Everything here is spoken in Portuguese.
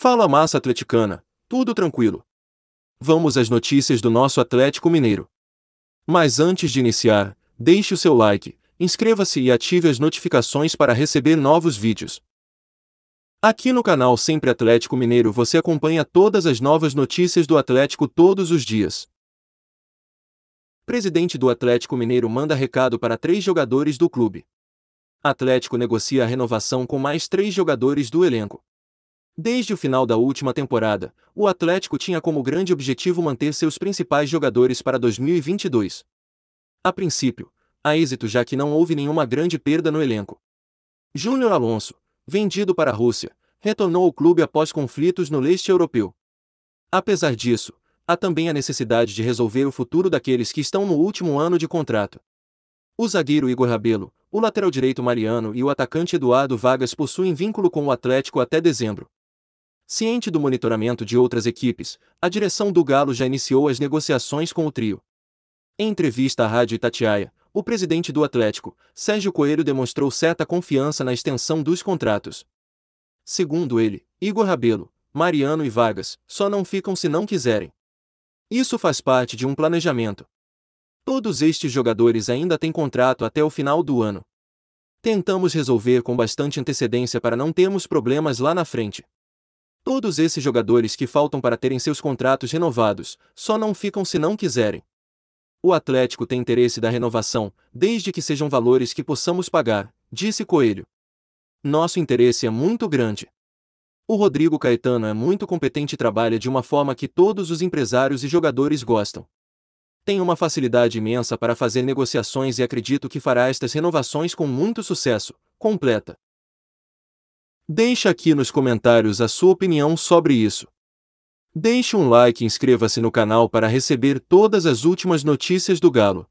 Fala massa atleticana, tudo tranquilo. Vamos às notícias do nosso Atlético Mineiro. Mas antes de iniciar, deixe o seu like, inscreva-se e ative as notificações para receber novos vídeos. Aqui no canal Sempre Atlético Mineiro você acompanha todas as novas notícias do Atlético todos os dias. Presidente do Atlético Mineiro manda recado para três jogadores do clube. Atlético negocia a renovação com mais três jogadores do elenco. Desde o final da última temporada, o Atlético tinha como grande objetivo manter seus principais jogadores para 2022. A princípio, há êxito já que não houve nenhuma grande perda no elenco. Júnior Alonso, vendido para a Rússia, retornou ao clube após conflitos no leste europeu. Apesar disso, há também a necessidade de resolver o futuro daqueles que estão no último ano de contrato. O zagueiro Igor Rabelo, o lateral direito Mariano e o atacante Eduardo Vargas possuem vínculo com o Atlético até dezembro. Ciente do monitoramento de outras equipes, a direção do Galo já iniciou as negociações com o trio. Em entrevista à Rádio Itatiaia, o presidente do Atlético, Sérgio Coelho demonstrou certa confiança na extensão dos contratos. Segundo ele, Igor Rabelo, Mariano e Vargas só não ficam se não quiserem. Isso faz parte de um planejamento. Todos estes jogadores ainda têm contrato até o final do ano. Tentamos resolver com bastante antecedência para não termos problemas lá na frente. Todos esses jogadores que faltam para terem seus contratos renovados, só não ficam se não quiserem. O Atlético tem interesse da renovação, desde que sejam valores que possamos pagar, disse Coelho. Nosso interesse é muito grande. O Rodrigo Caetano é muito competente e trabalha de uma forma que todos os empresários e jogadores gostam. Tem uma facilidade imensa para fazer negociações e acredito que fará estas renovações com muito sucesso, completa. Deixe aqui nos comentários a sua opinião sobre isso. Deixe um like e inscreva-se no canal para receber todas as últimas notícias do Galo.